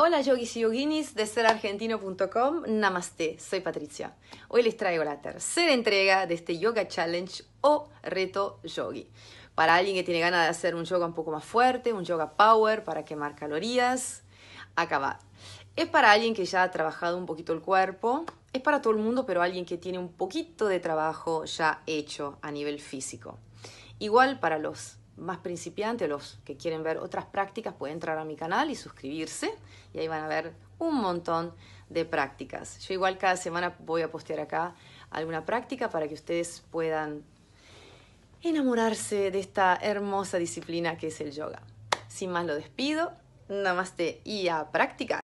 Hola yogis y yoginis de serargentino.com, namaste, soy Patricia. Hoy les traigo la tercera entrega de este Yoga Challenge o Reto Yogi. Para alguien que tiene ganas de hacer un yoga un poco más fuerte, un yoga power para quemar calorías, acá va. Es para alguien que ya ha trabajado un poquito el cuerpo, es para todo el mundo, pero alguien que tiene un poquito de trabajo ya hecho a nivel físico. Igual para los más principiante los que quieren ver otras prácticas pueden entrar a mi canal y suscribirse y ahí van a ver un montón de prácticas. Yo igual cada semana voy a postear acá alguna práctica para que ustedes puedan enamorarse de esta hermosa disciplina que es el yoga. Sin más lo despido, namaste y a practicar.